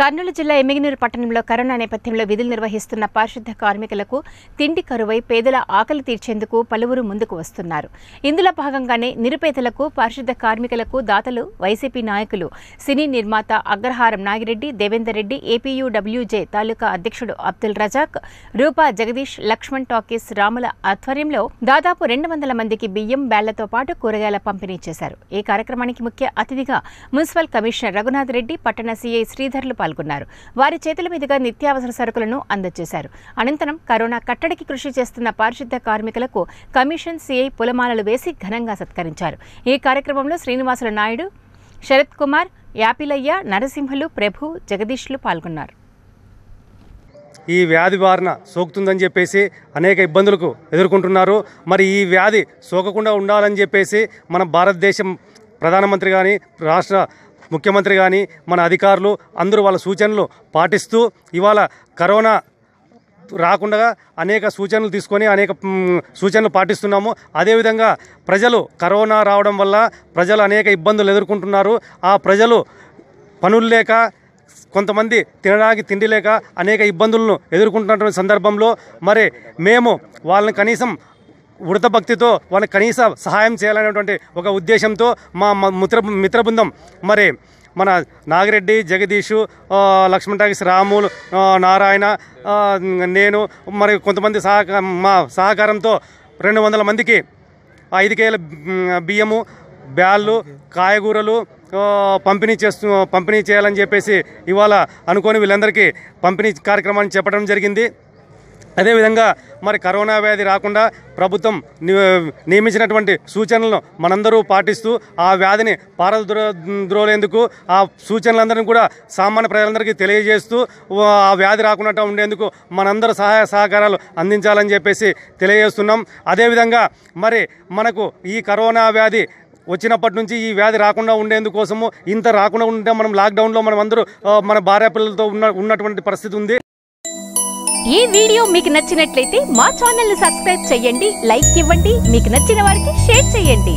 కర్నూలు జిల్లా ఎమ్మిగినూరు పట్టణంలో కరోనా నేపథ్యంలో విధులు నిర్వహిస్తున్న పారిశుద్ధ కార్మికులకు తిండి కరువై పేదల ఆకలి తీర్చేందుకు పలువురు ముందుకు వస్తున్నారు ఇందులో భాగంగానే నిరుపేదలకు పారిశుద్ధ కార్మికులకు దాతలు వైసీపీ నాయకులు సినీ నిర్మాత అగ్రహారం నాగిరెడ్డి దేవేందర్ రెడ్డి ఏపీయూడబ్ల్యూజే తాలూకా అధ్యక్షుడు అబ్దుల్ రజాక్ రూపా జగదీష్ లక్ష్మణ్ టాకీస్ రాముల ఆధ్వర్యంలో దాదాపు రెండు వందల మందికి బియ్యం బ్యాళ్లతో పాటు కూరగాయల పంపిణీ చేశారు ఈ కార్యక్రమానికి ముఖ్య అతిథిగా మున్సిపల్ కమిషనర్ రఘునాథ్ రెడ్డి పట్టణ సీఐ శ్రీధర్లు పాల్గొన్నారు వారి చేతుల మీదుగా నిత్యావసర సరుకులను అందజేశారు అనంతరం కరోనా కట్టడికి కృషి చేస్తున్న పారిశుద్ధ కార్మికులకు కమిషన్ సిఐ పులమాలలు వేసి ఘనంగా సత్కరించారు ఈ కార్యక్రమంలో శ్రీనివాసుల నాయుడు శరత్ కుమార్ యాపిలయ్య నరసింహులు ప్రభు జగదీష్లు పాల్గొన్నారు ఈ వ్యాధి బారిన సోకుతుందని చెప్పేసి అనేక ఇబ్బందులకు ఎదుర్కొంటున్నారు మరి ఈ వ్యాధి సోకకుండా ఉండాలని చెప్పేసి మన భారతదేశం ప్రధానమంత్రి కానీ రాష్ట్ర ముఖ్యమంత్రి కానీ మన అధికారులు అందరూ వాళ్ళ సూచనలు పాటిస్తూ ఇవాళ కరోనా రాకుండా అనేక సూచనలు తీసుకొని అనేక సూచనలు పాటిస్తున్నాము అదేవిధంగా ప్రజలు కరోనా రావడం వల్ల ప్రజలు అనేక ఇబ్బందులు ఎదుర్కొంటున్నారు ఆ ప్రజలు పనులు లేక కొంతమంది తినడానికి తిండి లేక అనేక ఇబ్బందులను ఎదుర్కొంటున్నటువంటి సందర్భంలో మరి మేము వాళ్ళని కనీసం వృత భక్తితో వాళ్ళకి కనీస సహాయం చేయాలనేటువంటి ఒక ఉద్దేశంతో మా మిత్ర మిత్ర బృందం మరి మన నాగిరెడ్డి జగదీషు లక్ష్మణ్ రాములు నారాయణ నేను మరి కొంతమంది సహక మా సహకారంతో రెండు వందల మందికి ఐదు కేల బియ్యము బ్యాళ్ళు కాయగూరలు పంపిణీ చేస్తూ పంపిణీ చేయాలని చెప్పేసి ఇవాళ అనుకొని వీళ్ళందరికీ పంపిణీ కార్యక్రమాన్ని చెప్పడం జరిగింది అదేవిధంగా మరి కరోనా వ్యాధి రాకుండా ప్రభుత్వం నియమించినటువంటి సూచనలను మనందరూ పాటిస్తూ ఆ వ్యాధిని పారద్రోలేందుకు ఆ సూచనలందరినీ కూడా సామాన్య ప్రజలందరికీ తెలియజేస్తూ ఆ వ్యాధి రాకుండా ఉండేందుకు మనందరూ సహాయ సహకారాలు అందించాలని చెప్పేసి తెలియజేస్తున్నాం అదేవిధంగా మరి మనకు ఈ కరోనా వ్యాధి వచ్చినప్పటి నుంచి ఈ వ్యాధి రాకుండా ఉండేందుకోసము ఇంత రాకుండా ఉంటే మనం లాక్డౌన్లో మనం అందరూ మన భార్య పిల్లలతో ఉన్న ఉన్నటువంటి పరిస్థితి ఉంది ఈ వీడియో మీకు నచ్చినట్లయితే మా ఛానల్ ని సబ్స్క్రైబ్ చేయండి లైక్ ఇవ్వండి మీకు నచ్చిన వారికి షేర్ చేయండి